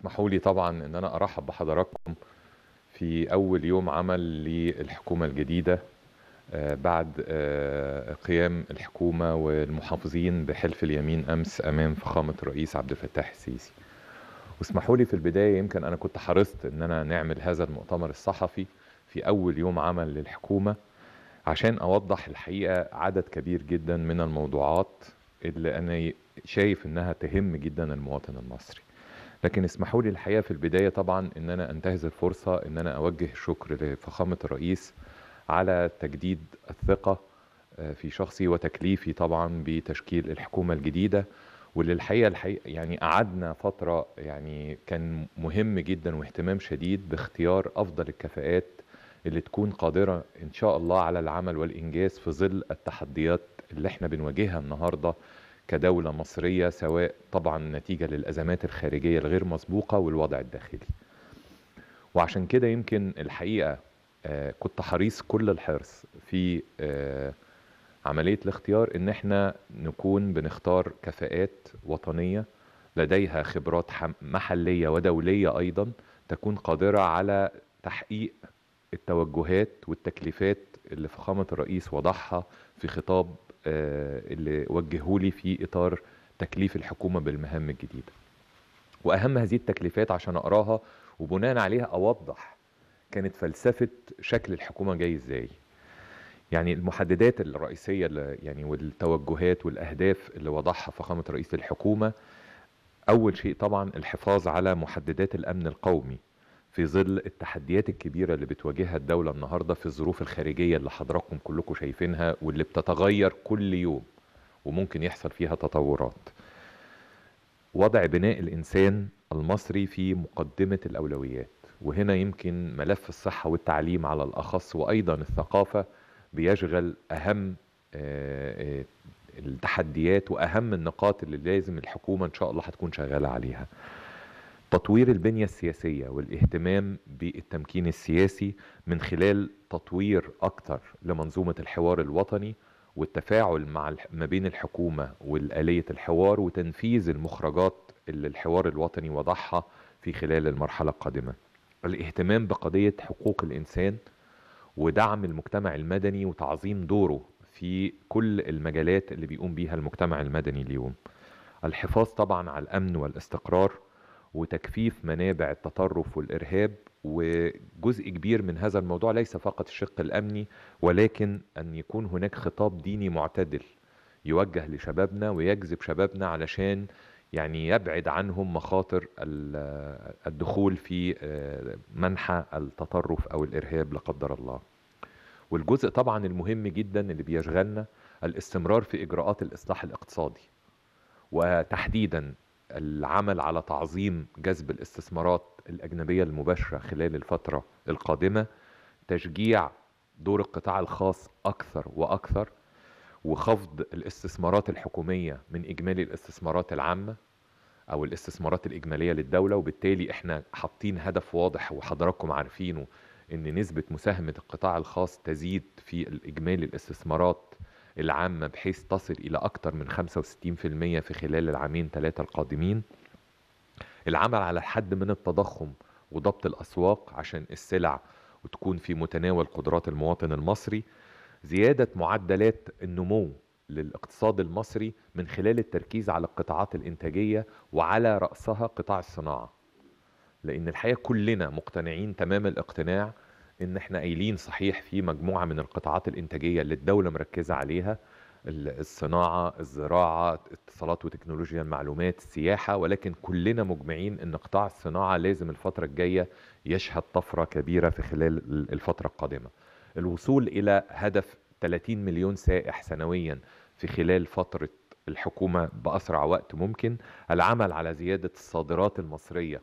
اسمحوا لي طبعا ان انا ارحب بحضراتكم في اول يوم عمل للحكومه الجديده آه، بعد آه، قيام الحكومه والمحافظين بحلف اليمين امس امام فخامه الرئيس عبد الفتاح السيسي. واسمحوا لي في البدايه يمكن انا كنت حرصت ان انا نعمل هذا المؤتمر الصحفي في اول يوم عمل للحكومه عشان اوضح الحقيقه عدد كبير جدا من الموضوعات اللي انا شايف انها تهم جدا المواطن المصري. لكن اسمحوا لي الحقيقه في البدايه طبعا ان انا انتهز الفرصه ان انا اوجه الشكر لفخامه الرئيس على تجديد الثقه آه، في شخصي وتكليفي طبعا بتشكيل الحكومه الجديده واللي الحقيقه الحقيقه يعني قعدنا فتره يعني كان مهم جدا واهتمام شديد باختيار افضل الكفاءات اللي تكون قادره ان شاء الله على العمل والانجاز في ظل التحديات اللي احنا بنواجهها النهارده كدولة مصرية سواء طبعا نتيجة للأزمات الخارجية الغير مسبوقة والوضع الداخلي وعشان كده يمكن الحقيقة آه، كنت حريص كل الحرص في آه، عملية الاختيار ان احنا نكون بنختار كفاءات وطنية لديها خبرات محلية ودولية ايضا تكون قادرة على تحقيق التوجهات والتكليفات اللي فخامة الرئيس وضعها في خطاب آه، اللي وجهولي في اطار تكليف الحكومه بالمهام الجديده. واهم هذه التكليفات عشان اقراها وبناء عليها اوضح كانت فلسفه شكل الحكومه جاي ازاي. يعني المحددات الرئيسيه اللي يعني والتوجهات والاهداف اللي وضعها فخامه رئيس الحكومه اول شيء طبعا الحفاظ على محددات الامن القومي في ظل التحديات الكبيرة اللي بتواجهها الدولة النهاردة في الظروف الخارجية اللي حضراتكم كلكم شايفينها واللي بتتغير كل يوم وممكن يحصل فيها تطورات وضع بناء الإنسان المصري في مقدمة الأولويات وهنا يمكن ملف الصحة والتعليم على الأخص وأيضا الثقافة بيشغل أهم آه، آه، التحديات وأهم النقاط اللي لازم الحكومة إن شاء الله هتكون شغالة عليها تطوير البنية السياسية والاهتمام بالتمكين السياسي من خلال تطوير أكثر لمنظومة الحوار الوطني والتفاعل مع ما بين الحكومة والآلية الحوار وتنفيذ المخرجات اللي الحوار الوطني وضعها في خلال المرحلة القادمة الاهتمام بقضية حقوق الإنسان ودعم المجتمع المدني وتعظيم دوره في كل المجالات اللي بيقوم بيها المجتمع المدني اليوم الحفاظ طبعا على الأمن والاستقرار وتجفيف منابع التطرف والارهاب وجزء كبير من هذا الموضوع ليس فقط الشق الامني ولكن ان يكون هناك خطاب ديني معتدل يوجه لشبابنا ويجذب شبابنا علشان يعني يبعد عنهم مخاطر الدخول في آه، منحى التطرف او الارهاب لا قدر الله. والجزء طبعا المهم جدا اللي بيشغلنا الاستمرار في اجراءات الاصلاح الاقتصادي وتحديدا العمل على تعظيم جذب الاستثمارات الأجنبية المباشرة خلال الفترة القادمة تشجيع دور القطاع الخاص أكثر وأكثر وخفض الاستثمارات الحكومية من إجمالي الاستثمارات العامة أو الاستثمارات الإجمالية للدولة وبالتالي إحنا حاطين هدف واضح وحضراتكم عارفينه إن نسبة مساهمة القطاع الخاص تزيد في الإجمالي الاستثمارات العامة بحيث تصل إلى أكثر من 65% في خلال العامين ثلاثة القادمين العمل على حد من التضخم وضبط الأسواق عشان السلع وتكون في متناول قدرات المواطن المصري زيادة معدلات النمو للاقتصاد المصري من خلال التركيز على القطاعات الإنتاجية وعلى رأسها قطاع الصناعة لأن الحقيقة كلنا مقتنعين تمام الاقتناع ان احنا قايلين صحيح في مجموعه من القطاعات الانتاجيه اللي الدوله مركزه عليها الصناعه، الزراعه، اتصالات وتكنولوجيا المعلومات، السياحه ولكن كلنا مجمعين ان قطاع الصناعه لازم الفتره الجايه يشهد طفره كبيره في خلال الفتره القادمه. الوصول الى هدف 30 مليون سائح سنويا في خلال فتره الحكومه باسرع وقت ممكن، العمل على زياده الصادرات المصريه.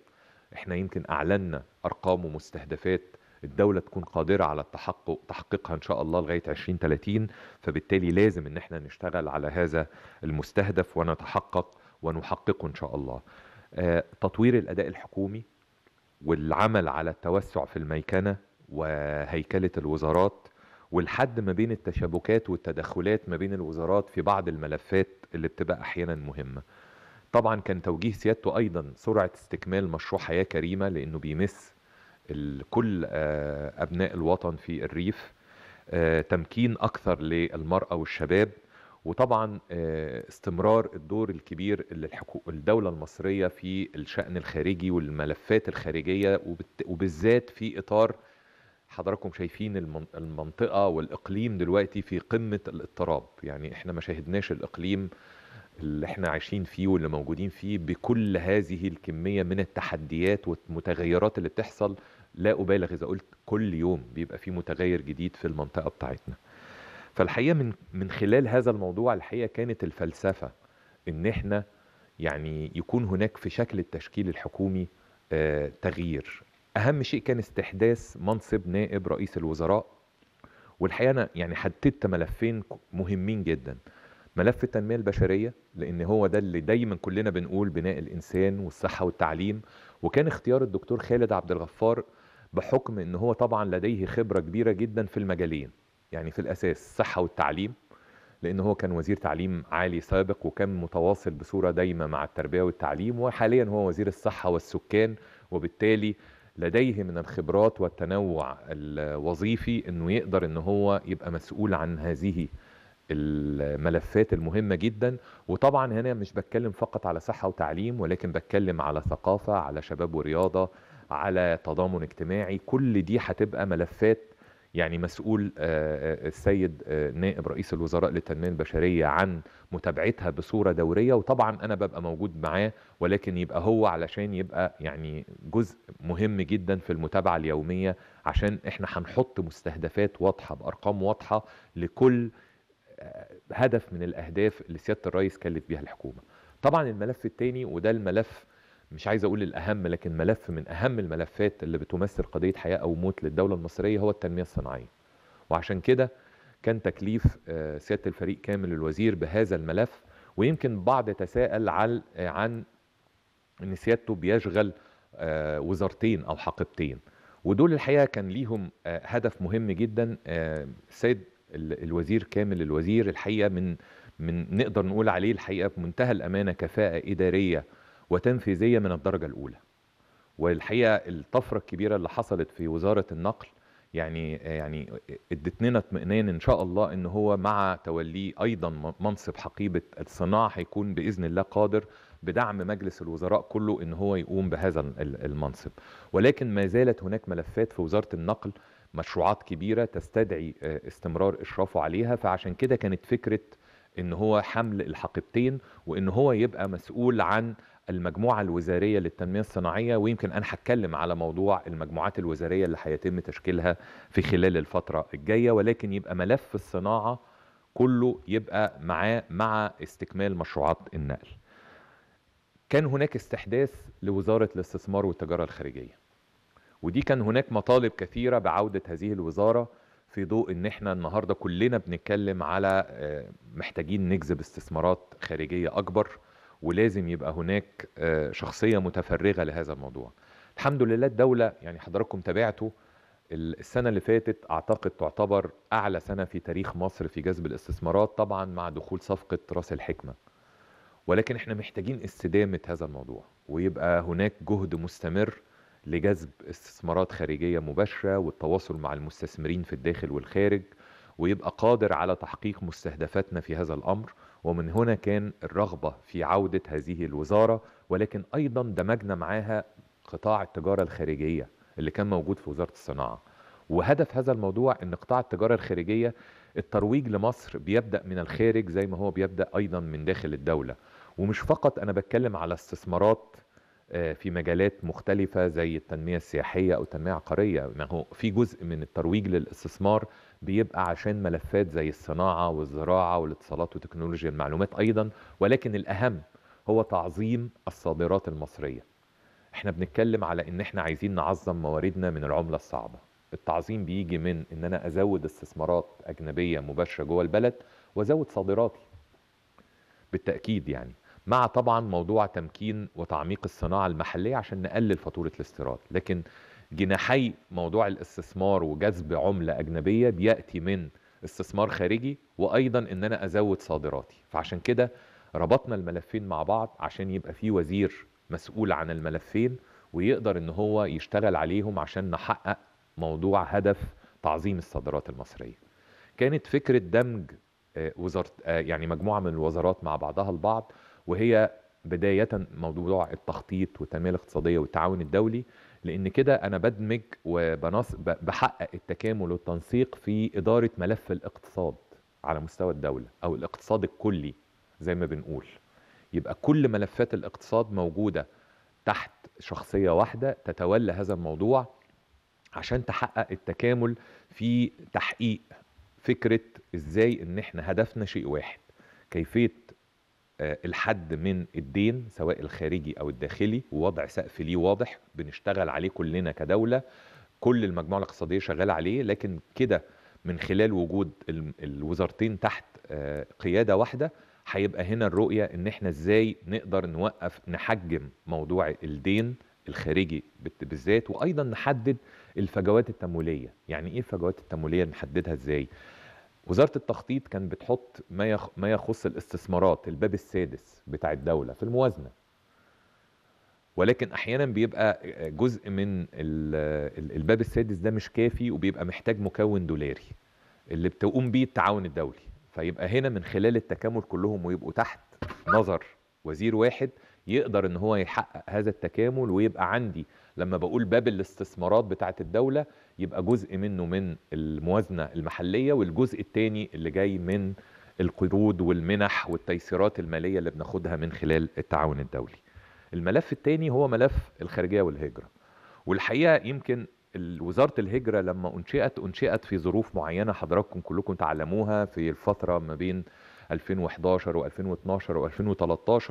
احنا يمكن اعلنا ارقام ومستهدفات الدولة تكون قادرة على التحقق تحقيقها إن شاء الله لغاية 2030 فبالتالي لازم إن احنا نشتغل على هذا المستهدف ونتحقق ونحققه إن شاء الله آه، تطوير الأداء الحكومي والعمل على التوسع في الميكنة وهيكلة الوزارات والحد ما بين التشابكات والتدخلات ما بين الوزارات في بعض الملفات اللي بتبقى أحيانا مهمة طبعا كان توجيه سيادته أيضا سرعة استكمال مشروع حياة كريمة لأنه بيمس كل آه، ابناء الوطن في الريف آه، تمكين اكثر للمراه والشباب وطبعا آه، استمرار الدور الكبير اللي الدولة المصرية في الشأن الخارجي والملفات الخارجية وبالذات في إطار حضراتكم شايفين المنطقة والإقليم دلوقتي في قمة الاضطراب يعني احنا ما شاهدناش الإقليم اللي احنا عايشين فيه واللي موجودين فيه بكل هذه الكمية من التحديات والمتغيرات اللي بتحصل لا أبالغ إذا قلت كل يوم بيبقى في متغير جديد في المنطقة بتاعتنا فالحقيقة من, من خلال هذا الموضوع الحقيقة كانت الفلسفة إن إحنا يعني يكون هناك في شكل التشكيل الحكومي آه تغيير أهم شيء كان استحداث منصب نائب رئيس الوزراء والحقيقة أنا يعني حددت ملفين مهمين جداً ملف التنمية البشرية لأن هو ده اللي دايما كلنا بنقول بناء الإنسان والصحة والتعليم وكان اختيار الدكتور خالد عبد الغفار بحكم ان هو طبعا لديه خبره كبيره جدا في المجالين يعني في الاساس الصحه والتعليم لان هو كان وزير تعليم عالي سابق وكان متواصل بصوره دايمه مع التربيه والتعليم وحاليا هو وزير الصحه والسكان وبالتالي لديه من الخبرات والتنوع الوظيفي انه يقدر ان هو يبقى مسؤول عن هذه الملفات المهمه جدا وطبعا هنا مش بتكلم فقط على صحه وتعليم ولكن بتكلم على ثقافه على شباب ورياضه على تضامن اجتماعي كل دي هتبقى ملفات يعني مسؤول آه، آه، آه، السيد نائب رئيس الوزراء للتنميه البشريه عن متابعتها بصوره دوريه وطبعا انا ببقى موجود معاه ولكن يبقى هو علشان يبقى يعني جزء مهم جدا في المتابعه اليوميه عشان احنا هنحط مستهدفات واضحه بارقام واضحه لكل هدف من الاهداف اللي سياده الرئيس كلف بيها الحكومه. طبعا الملف الثاني وده الملف مش عايز اقول الاهم لكن ملف من اهم الملفات اللي بتمثل قضيه حياه او موت للدوله المصريه هو التنميه الصناعيه. وعشان كده كان تكليف آه، سياده الفريق كامل الوزير بهذا الملف ويمكن بعض تساءل عن عن ان سيادته بيشغل آه، وزارتين او حقيبتين ودول الحقيقه كان ليهم آه، هدف مهم جدا السيد الوزير كامل الوزير الحقيقه من من نقدر نقول عليه الحقيقه بمنتهى الامانه كفاءه اداريه وتنفيذية من الدرجة الأولى والحقيقة الطفرة الكبيرة اللي حصلت في وزارة النقل يعني يعني ادتنا اطمئنان ان شاء الله ان هو مع توليه ايضا منصب حقيبه الصناعه هيكون باذن الله قادر بدعم مجلس الوزراء كله ان هو يقوم بهذا المنصب ولكن ما زالت هناك ملفات في وزاره النقل مشروعات كبيره تستدعي آه، استمرار اشرافه عليها فعشان كده كانت فكره ان هو حمل الحقيبتين وان هو يبقى مسؤول عن المجموعة الوزارية للتنمية الصناعية ويمكن أنا هتكلم على موضوع المجموعات الوزارية اللي هيتم تشكيلها في خلال الفترة الجاية ولكن يبقى ملف الصناعة كله يبقى معاه مع استكمال مشروعات النقل كان هناك استحداث لوزارة الاستثمار والتجارة الخارجية ودي كان هناك مطالب كثيرة بعودة هذه الوزارة في ضوء ان احنا النهاردة كلنا بنتكلم على آه، محتاجين نجذب استثمارات خارجية اكبر ولازم يبقى هناك آه، شخصيه متفرغه لهذا الموضوع الحمد لله الدوله يعني حضراتكم تابعتوا السنه اللي فاتت اعتقد تعتبر اعلى سنه في تاريخ مصر في جذب الاستثمارات طبعا مع دخول صفقه راس الحكمه ولكن احنا محتاجين استدامه هذا الموضوع ويبقى هناك جهد مستمر لجذب استثمارات خارجيه مباشره والتواصل مع المستثمرين في الداخل والخارج ويبقى قادر على تحقيق مستهدفاتنا في هذا الامر ومن هنا كان الرغبة في عودة هذه الوزارة ولكن أيضا دمجنا معاها قطاع التجارة الخارجية اللي كان موجود في وزارة الصناعة وهدف هذا الموضوع ان قطاع التجاره الخارجيه الترويج لمصر بيبدا من الخارج زي ما هو بيبدا ايضا من داخل الدوله ومش فقط انا بتكلم على استثمارات آه، في مجالات مختلفة زي التنمية السياحية أو التنمية العقارية ما هو في جزء من الترويج للاستثمار بيبقى عشان ملفات زي الصناعة والزراعة والاتصالات وتكنولوجيا المعلومات أيضا ولكن الأهم هو تعظيم الصادرات المصرية احنا بنتكلم على ان احنا عايزين نعظم مواردنا من العملة الصعبة التعظيم بيجي من ان انا ازود استثمارات اجنبية مباشرة جوه البلد وازود صادراتي بالتأكيد يعني مع طبعا موضوع تمكين وتعميق الصناعة المحلية عشان نقلل فاتورة الاستيراد لكن جناحي موضوع الاستثمار وجذب عملة أجنبية بيأتي من استثمار خارجي وأيضا إن أنا أزود صادراتي فعشان كده ربطنا الملفين مع بعض عشان يبقى في وزير مسؤول عن الملفين ويقدر إن هو يشتغل عليهم عشان نحقق موضوع هدف تعظيم الصادرات المصرية كانت فكرة دمج آه، وزارة آه، يعني مجموعة من الوزارات مع بعضها البعض وهي بداية موضوع التخطيط والتنمية الاقتصادية والتعاون الدولي لأن كده أنا بدمج وبحقق التكامل والتنسيق في إدارة ملف الاقتصاد على مستوى الدولة أو الاقتصاد الكلي زي ما بنقول يبقى كل ملفات الاقتصاد موجودة تحت شخصية واحدة تتولى هذا الموضوع عشان تحقق التكامل في تحقيق فكرة ازاي ان احنا هدفنا شيء واحد كيفية آه، الحد من الدين سواء الخارجي او الداخلي ووضع سقف ليه واضح بنشتغل عليه كلنا كدوله كل المجموعه الاقتصاديه شغاله عليه لكن كده من خلال وجود الوزارتين تحت آه، قياده واحده هيبقى هنا الرؤيه ان احنا ازاي نقدر نوقف نحجم موضوع الدين الخارجي بالذات وايضا نحدد الفجوات التمويليه يعني ايه الفجوات التمويليه نحددها ازاي وزاره التخطيط كان بتحط ما ما يخص الاستثمارات الباب السادس بتاع الدوله في الموازنه ولكن احيانا بيبقى جزء من الباب السادس ده مش كافي وبيبقى محتاج مكون دولاري اللي بتقوم بيه التعاون الدولي فيبقى هنا من خلال التكامل كلهم ويبقوا تحت نظر وزير واحد يقدر ان هو يحقق هذا التكامل ويبقى عندي لما بقول باب الاستثمارات بتاعت الدوله يبقى جزء منه من الموازنه المحليه والجزء الثاني اللي جاي من القروض والمنح والتيسيرات الماليه اللي بناخدها من خلال التعاون الدولي. الملف الثاني هو ملف الخارجيه والهجره. والحقيقه يمكن وزاره الهجره لما انشئت انشئت في ظروف معينه حضراتكم كلكم تعلموها في الفتره ما بين 2011 و2012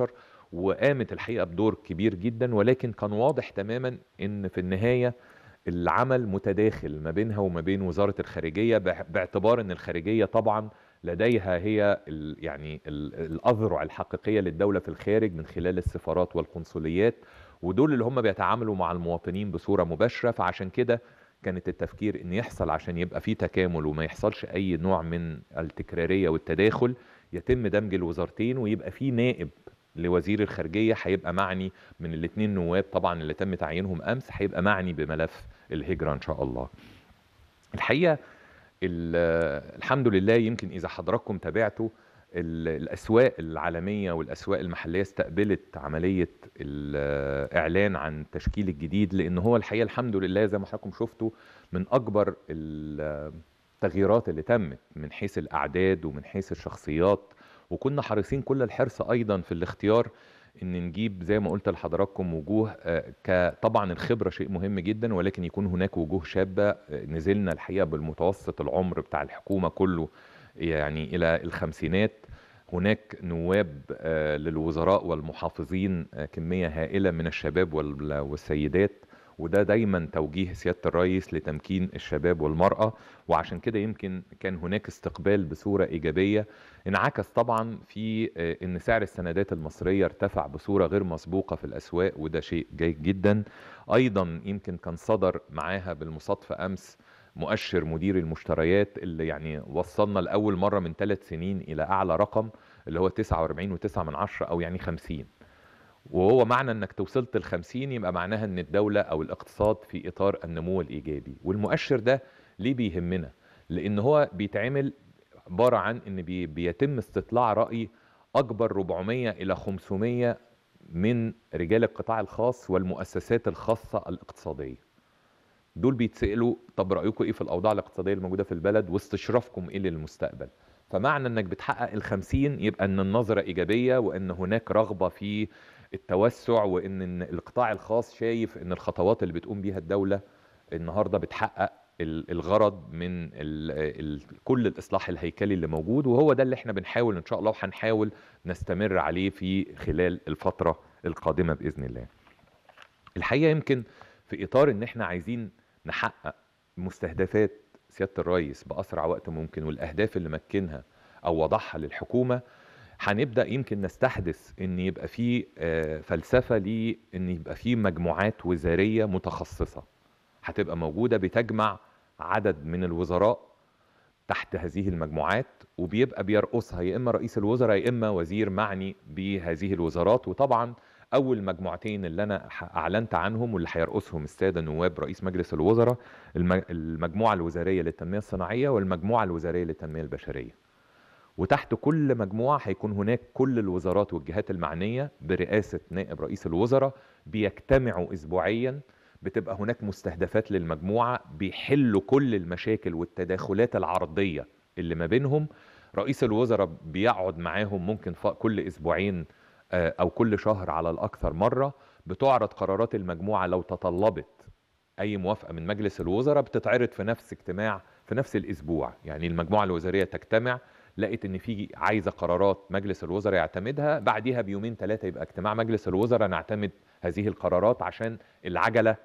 و2013 وقامت الحقيقه بدور كبير جدا ولكن كان واضح تماما ان في النهايه العمل متداخل ما بينها وما بين وزاره الخارجيه باعتبار ان الخارجيه طبعا لديها هي الـ يعني الـ الاذرع الحقيقيه للدوله في الخارج من خلال السفارات والقنصليات ودول اللي هم بيتعاملوا مع المواطنين بصوره مباشره فعشان كده كانت التفكير ان يحصل عشان يبقى في تكامل وما يحصلش اي نوع من التكراريه والتداخل يتم دمج الوزارتين ويبقى في نائب لوزير الخارجيه هيبقى معني من الاثنين نواب طبعا اللي تم تعيينهم امس هيبقى معني بملف الهجره ان شاء الله الحقيقه الحمد لله يمكن اذا حضراتكم تابعتوا الاسواق العالميه والاسواق المحليه استقبلت عمليه الاعلان عن التشكيل الجديد لان هو الحقيقه الحمد لله زي ما حضراتكم شفتوا من اكبر التغييرات اللي تمت من حيث الاعداد ومن حيث الشخصيات وكنا حريصين كل الحرص ايضا في الاختيار ان نجيب زي ما قلت لحضراتكم وجوه آه، طبعا الخبره شيء مهم جدا ولكن يكون هناك وجوه شابه آه، نزلنا الحقيقه بالمتوسط العمر بتاع الحكومه كله يعني الى الخمسينات هناك نواب آه، للوزراء والمحافظين كميه هائله من الشباب والسيدات وده دايما توجيه سياده الرئيس لتمكين الشباب والمراه وعشان كده يمكن كان هناك استقبال بصوره ايجابيه انعكس طبعا في آه، ان سعر السندات المصريه ارتفع بصوره غير مسبوقه في الاسواق وده شيء جيد جدا ايضا يمكن كان صدر معاها بالمصادفه امس مؤشر مدير المشتريات اللي يعني وصلنا لاول مره من ثلاث سنين الى اعلى رقم اللي هو 49.9 او يعني 50 وهو معنى انك توصلت 50 يبقى معناها ان الدولة او الاقتصاد في اطار النمو الايجابي والمؤشر ده ليه بيهمنا لان هو بيتعمل عبارة عن ان بي بيتم استطلاع رأي اكبر 400 الى 500 من رجال القطاع الخاص والمؤسسات الخاصة الاقتصادية دول بيتسألوا طب رأيكم ايه في الاوضاع الاقتصادية الموجودة في البلد واستشرافكم ايه للمستقبل فمعنى انك بتحقق الخمسين يبقى ان النظرة ايجابية وان هناك رغبة في التوسع وان القطاع الخاص شايف ان الخطوات اللي بتقوم بيها الدولة النهاردة بتحقق الغرض من الـ الـ كل الاصلاح الهيكلي اللي موجود وهو ده اللي احنا بنحاول ان شاء الله وهنحاول نستمر عليه في خلال الفتره القادمه باذن الله. الحقيقه يمكن في اطار ان احنا عايزين نحقق مستهدفات سياده الرئيس باسرع وقت ممكن والاهداف اللي مكنها او وضعها للحكومه هنبدا يمكن نستحدث ان يبقى في آه، فلسفه لان يبقى في مجموعات وزاريه متخصصه هتبقى موجوده بتجمع عدد من الوزراء تحت هذه المجموعات وبيبقى بيرقصها يا اما رئيس الوزراء يا اما وزير معني بهذه الوزارات وطبعا اول مجموعتين اللي انا اعلنت عنهم واللي هيرقصهم الساده النواب رئيس مجلس الوزراء المجموعه الوزاريه للتنميه الصناعيه والمجموعه الوزاريه للتنميه البشريه وتحت كل مجموعه هيكون هناك كل الوزارات والجهات المعنيه برئاسه نائب رئيس الوزراء بيجتمعوا اسبوعيا بتبقى هناك مستهدفات للمجموعه بيحلوا كل المشاكل والتداخلات العرضيه اللي ما بينهم رئيس الوزراء بيقعد معاهم ممكن كل اسبوعين آه، او كل شهر على الاكثر مره بتعرض قرارات المجموعه لو تطلبت اي موافقه من مجلس الوزراء بتتعرض في نفس اجتماع في نفس الاسبوع يعني المجموعه الوزاريه تجتمع لقيت ان في عايزه قرارات مجلس الوزراء يعتمدها بعديها بيومين ثلاثه يبقى اجتماع مجلس الوزراء نعتمد هذه القرارات عشان العجله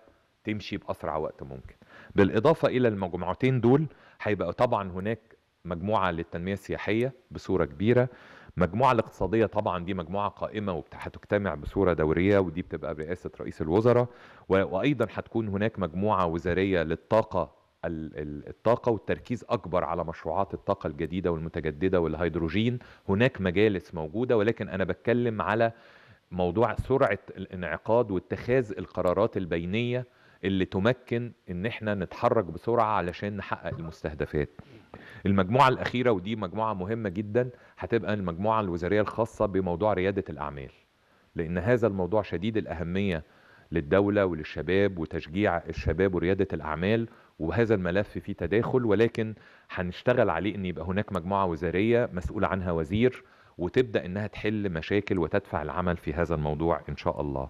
تمشي باسرع وقت ممكن بالاضافه الى المجموعتين دول هيبقى طبعا هناك مجموعه للتنميه السياحيه بصوره كبيره المجموعه الاقتصاديه طبعا دي مجموعه قائمه وهتجتمع بصوره دوريه ودي بتبقى برئاسه رئيس الوزراء وايضا هتكون هناك مجموعه وزاريه للطاقه الطاقه والتركيز اكبر على مشروعات الطاقه الجديده والمتجدده والهيدروجين هناك مجالس موجوده ولكن انا بتكلم على موضوع سرعه الانعقاد واتخاذ القرارات البينيه اللي تمكن ان احنا نتحرك بسرعه علشان نحقق المستهدفات المجموعه الاخيره ودي مجموعه مهمه جدا هتبقى المجموعه الوزاريه الخاصه بموضوع رياده الاعمال لان هذا الموضوع شديد الاهميه للدوله وللشباب وتشجيع الشباب ورياده الاعمال وهذا الملف فيه تداخل ولكن هنشتغل عليه ان يبقى هناك مجموعه وزاريه مسؤول عنها وزير وتبدا انها تحل مشاكل وتدفع العمل في هذا الموضوع ان شاء الله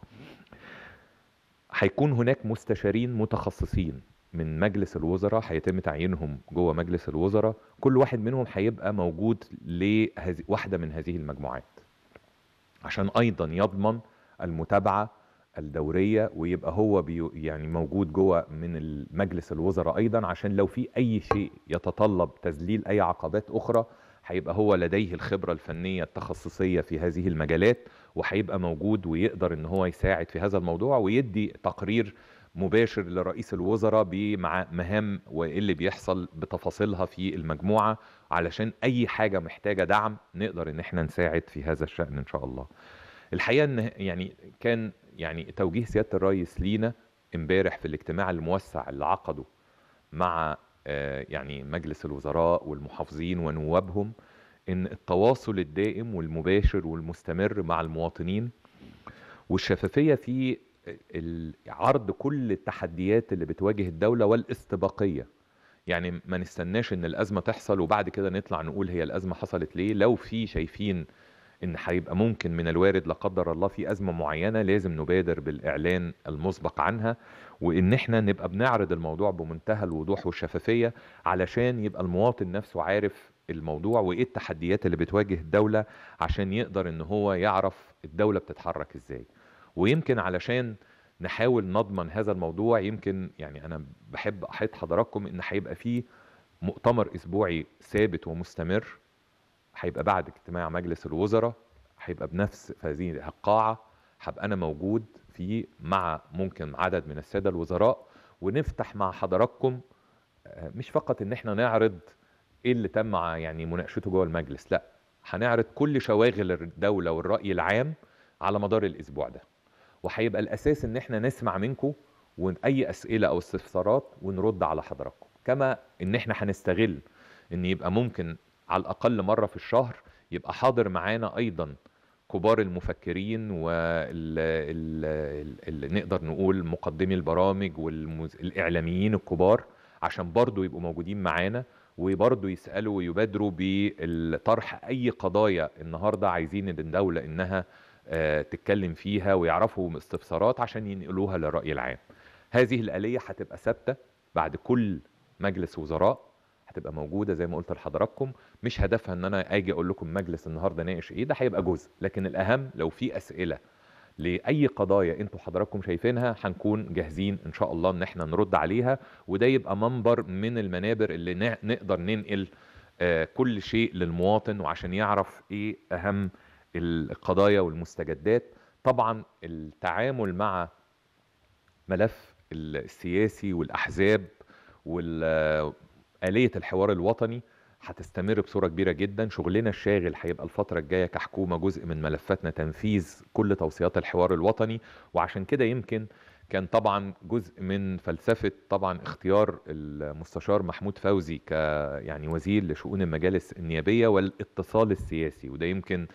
هيكون هناك مستشارين متخصصين من مجلس الوزراء هيتم تعيينهم جوه مجلس الوزراء كل واحد منهم هيبقى موجود لواحده من هذه المجموعات عشان ايضا يضمن المتابعه الدوريه ويبقى هو يعني موجود جوه من مجلس الوزراء ايضا عشان لو في اي شيء يتطلب تذليل اي عقبات اخرى هيبقى هو لديه الخبرة الفنية التخصصية في هذه المجالات وهيبقى موجود ويقدر ان هو يساعد في هذا الموضوع ويدي تقرير مباشر لرئيس الوزراء مع مهام وايه اللي بيحصل بتفاصيلها في المجموعه علشان اي حاجه محتاجه دعم نقدر ان احنا نساعد في هذا الشان ان شاء الله. الحقيقه ان يعني كان يعني توجيه سياده الرئيس لينا امبارح في الاجتماع الموسع اللي عقده مع آه، يعني مجلس الوزراء والمحافظين ونوابهم ان التواصل الدائم والمباشر والمستمر مع المواطنين والشفافيه في عرض كل التحديات اللي بتواجه الدوله والاستباقيه يعني ما نستناش ان الازمه تحصل وبعد كده نطلع نقول هي الازمه حصلت ليه لو في شايفين ان هيبقى ممكن من الوارد لا قدر الله في ازمه معينه لازم نبادر بالاعلان المسبق عنها وان احنا نبقى بنعرض الموضوع بمنتهى الوضوح والشفافيه علشان يبقى المواطن نفسه عارف الموضوع وايه التحديات اللي بتواجه الدوله عشان يقدر ان هو يعرف الدوله بتتحرك ازاي ويمكن علشان نحاول نضمن هذا الموضوع يمكن يعني انا بحب احيط حضراتكم ان هيبقى فيه مؤتمر اسبوعي ثابت ومستمر هيبقى بعد اجتماع مجلس الوزراء هيبقى بنفس هذه القاعه هبقى انا موجود فيه مع ممكن عدد من الساده الوزراء ونفتح مع حضراتكم آه، مش فقط ان احنا نعرض ايه اللي تم يعني مناقشته جوه المجلس لا هنعرض كل شواغل الدوله والراي العام على مدار الاسبوع ده وهيبقى الاساس ان احنا نسمع منكم واي اسئله او استفسارات ونرد على حضراتكم كما ان احنا هنستغل ان يبقى ممكن على الاقل مره في الشهر يبقى حاضر معانا ايضا كبار المفكرين واللي نقدر نقول مقدمي البرامج والاعلاميين الكبار عشان برضو يبقوا موجودين معانا وبرضو يسالوا ويبادروا بطرح اي قضايا النهارده عايزين الدوله انها آه، تتكلم فيها ويعرفوا استفسارات عشان ينقلوها للراي العام. هذه الاليه هتبقى ثابته بعد كل مجلس وزراء هتبقى موجوده زي ما قلت لحضراتكم مش هدفها ان انا اجي اقول لكم مجلس النهارده ناقش ايه ده هيبقى جزء لكن الاهم لو في اسئله لاي قضايا انتوا حضراتكم شايفينها هنكون جاهزين ان شاء الله ان احنا نرد عليها وده يبقى منبر من المنابر اللي نقدر ننقل آه، كل شيء للمواطن وعشان يعرف ايه اهم القضايا والمستجدات طبعا التعامل مع ملف السياسي والاحزاب آلية الحوار الوطني هتستمر بصوره كبيره جدا شغلنا الشاغل هيبقى الفتره الجايه كحكومه جزء من ملفاتنا تنفيذ كل توصيات الحوار الوطني وعشان كده يمكن كان طبعا جزء من فلسفه طبعا اختيار المستشار محمود فوزي ك يعني وزير لشؤون المجالس النيابيه والاتصال السياسي وده يمكن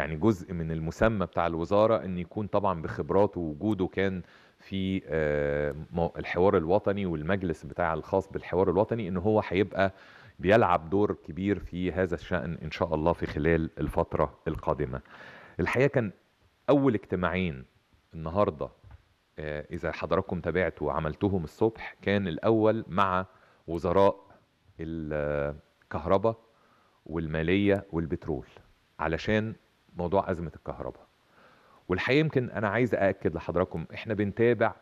يعني جزء من المسمى بتاع الوزاره ان يكون طبعا بخبراته ووجوده كان في آه، الحوار الوطني والمجلس بتاع الخاص بالحوار الوطني ان هو هيبقى بيلعب دور كبير في هذا الشأن إن شاء الله في خلال الفترة القادمة الحقيقة كان أول اجتماعين النهاردة آه، إذا حضراتكم تابعتوا وعملتهم الصبح كان الأول مع وزراء الكهرباء آه، والمالية والبترول علشان موضوع ازمه الكهرباء والحقيقه يمكن انا عايز ااكد لحضراتكم احنا بنتابع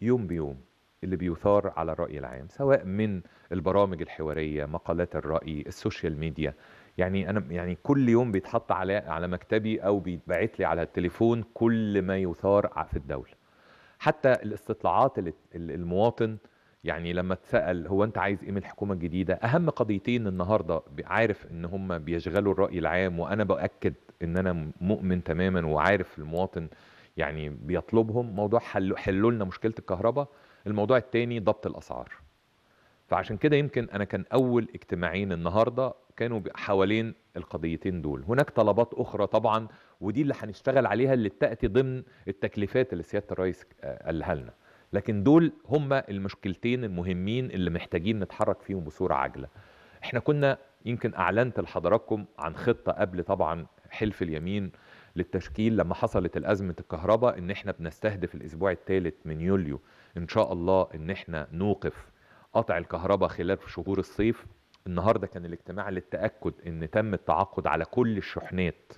يوم بيوم اللي بيثار على الراي العام سواء من البرامج الحواريه مقالات الراي السوشيال ميديا يعني انا يعني كل يوم بيتحط على على مكتبي او بيتبعت لي على التليفون كل ما يثار في الدوله حتى الاستطلاعات اللي المواطن يعني لما اتسال هو انت عايز ايه من الحكومه الجديده اهم قضيتين النهارده عارف ان هم بيشغلوا الراي العام وانا باكد ان انا مؤمن تماما وعارف المواطن يعني بيطلبهم موضوع حلوا حلو لنا مشكله الكهرباء الموضوع الثاني ضبط الاسعار فعشان كده يمكن انا كان اول اجتماعين النهارده كانوا حوالين القضيتين دول هناك طلبات اخرى طبعا ودي اللي هنشتغل عليها اللي تاتي ضمن التكليفات اللي سياده الرئيس آه، قالها لنا لكن دول هم المشكلتين المهمين اللي محتاجين نتحرك فيهم بصورة عاجلة احنا كنا يمكن اعلنت لحضراتكم عن خطة قبل طبعا حلف اليمين للتشكيل لما حصلت الأزمة الكهرباء ان احنا بنستهدف الاسبوع الثالث من يوليو ان شاء الله ان احنا نوقف قطع الكهرباء خلال شهور الصيف النهاردة كان الاجتماع للتأكد ان تم التعاقد على كل الشحنات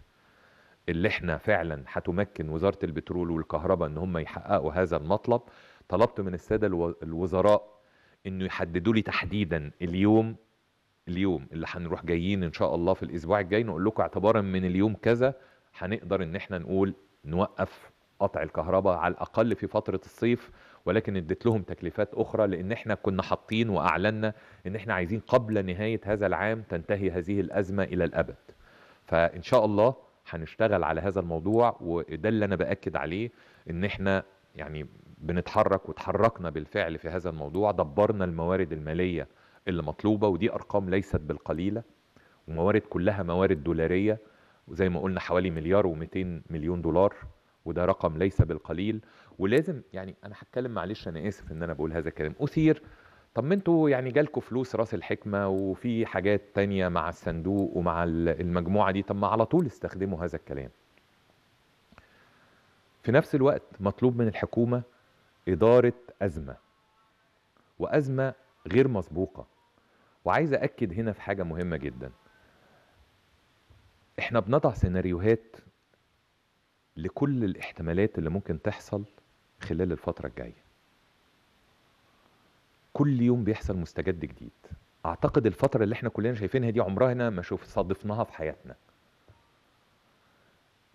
اللي احنا فعلا هتمكن وزارة البترول والكهرباء ان هم يحققوا هذا المطلب طلبت من الساده الوزراء انه يحددوا لي تحديدا اليوم اليوم اللي هنروح جايين ان شاء الله في الاسبوع الجاي نقول لكم اعتبارا من اليوم كذا هنقدر ان احنا نقول نوقف قطع الكهرباء على الاقل في فتره الصيف ولكن اديت لهم تكليفات اخرى لان احنا كنا حاطين واعلنا ان احنا عايزين قبل نهايه هذا العام تنتهي هذه الازمه الى الابد فان شاء الله هنشتغل على هذا الموضوع وده اللي انا باكد عليه ان احنا يعني بنتحرك وتحركنا بالفعل في هذا الموضوع دبرنا الموارد المالية اللي مطلوبة ودي أرقام ليست بالقليلة وموارد كلها موارد دولارية وزي ما قلنا حوالي مليار و200 مليون دولار وده رقم ليس بالقليل ولازم يعني انا هتكلم معلش انا اسف ان انا بقول هذا الكلام اثير طب ما انتوا يعني جالكوا فلوس راس الحكمه وفي حاجات تانية مع الصندوق ومع المجموعه دي طب ما على طول استخدموا هذا الكلام في نفس الوقت مطلوب من الحكومة إدارة أزمة وأزمة غير مسبوقة وعايز أكد هنا في حاجة مهمة جدا إحنا بنضع سيناريوهات لكل الاحتمالات اللي ممكن تحصل خلال الفترة الجاية كل يوم بيحصل مستجد جديد اعتقد الفترة اللي احنا كلنا شايفينها دي عمرها ما شوف صادفناها في حياتنا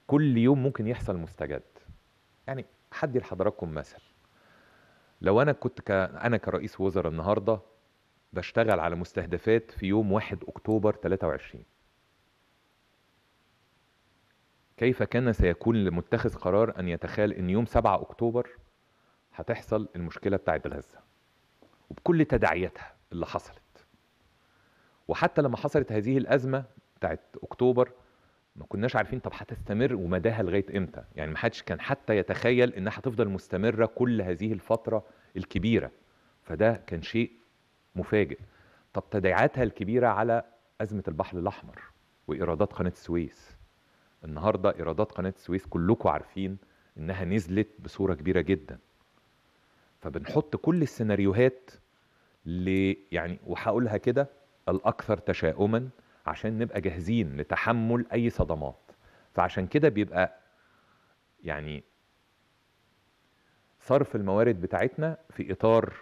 كل يوم ممكن يحصل مستجد يعني حدي لحضراتكم مثل لو انا كنت ك... انا كرئيس وزراء النهارده بشتغل على مستهدفات في يوم 1 اكتوبر 23 كيف كان سيكون لمتخذ قرار ان يتخيل ان يوم 7 اكتوبر هتحصل المشكله بتاعت غزه وبكل تداعياتها اللي حصلت وحتى لما حصلت هذه الازمه بتاعت اكتوبر ما كناش عارفين طب هتستمر ومداها لغايه امتى يعني ما حدش كان حتى يتخيل انها هتفضل مستمره كل هذه الفتره الكبيره فده كان شيء مفاجئ طب تداعياتها الكبيره على ازمه البحر الاحمر وايرادات قناه السويس النهارده ايرادات قناه السويس كلكم عارفين انها نزلت بصوره كبيره جدا فبنحط كل السيناريوهات ل يعني وهقولها كده الاكثر تشاؤما عشان نبقى جاهزين لتحمل اي صدمات فعشان كده بيبقى يعني صرف الموارد بتاعتنا في اطار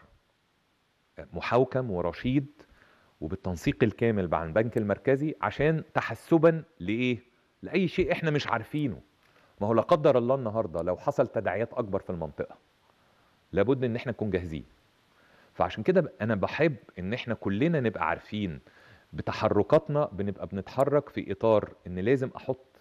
محوكم ورشيد وبالتنسيق الكامل مع البنك المركزي عشان تحسبا لايه؟ لاي شيء احنا مش عارفينه. ما هو لا قدر الله النهارده لو حصل تداعيات اكبر في المنطقه لابد ان احنا نكون جاهزين. فعشان كده انا بحب ان احنا كلنا نبقى عارفين بتحركاتنا بنبقى بنتحرك في اطار ان لازم احط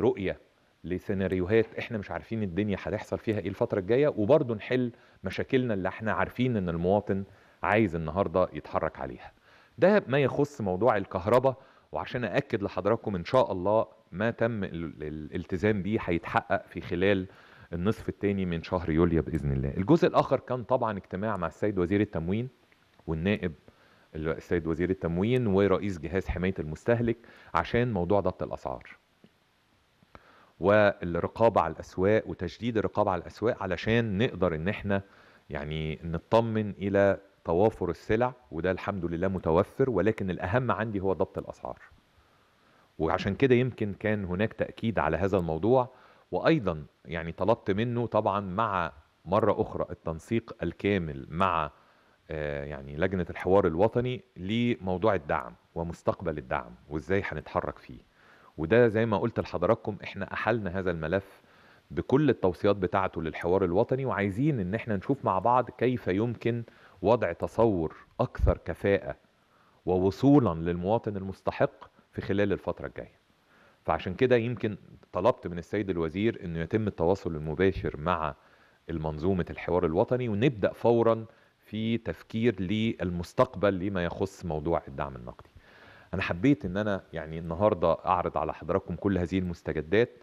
رؤيه لسيناريوهات احنا مش عارفين الدنيا هتحصل فيها ايه الفتره الجايه وبرضه نحل مشاكلنا اللي احنا عارفين ان المواطن عايز النهارده يتحرك عليها ده ما يخص موضوع الكهرباء وعشان اكد لحضراتكم ان شاء الله ما تم الالتزام بيه هيتحقق في خلال النصف الثاني من شهر يوليو باذن الله الجزء الاخر كان طبعا اجتماع مع السيد وزير التموين والنائب السيد وزير التموين ورئيس جهاز حماية المستهلك عشان موضوع ضبط الأسعار والرقابة على الأسواق وتشديد الرقابة على الأسواق علشان نقدر إن إحنا يعني نطمن إلى توافر السلع وده الحمد لله متوفر ولكن الأهم عندي هو ضبط الأسعار وعشان كده يمكن كان هناك تأكيد على هذا الموضوع وأيضا يعني طلبت منه طبعا مع مرة أخرى التنسيق الكامل مع آه، يعني لجنه الحوار الوطني لموضوع الدعم ومستقبل الدعم وازاي هنتحرك فيه وده زي ما قلت لحضراتكم احنا احلنا هذا الملف بكل التوصيات بتاعته للحوار الوطني وعايزين ان احنا نشوف مع بعض كيف يمكن وضع تصور اكثر كفاءه ووصولا للمواطن المستحق في خلال الفتره الجايه فعشان كده يمكن طلبت من السيد الوزير انه يتم التواصل المباشر مع المنظومه الحوار الوطني ونبدا فورا في تفكير للمستقبل لما يخص موضوع الدعم النقدي انا حبيت ان انا يعني النهارده اعرض على حضراتكم كل هذه المستجدات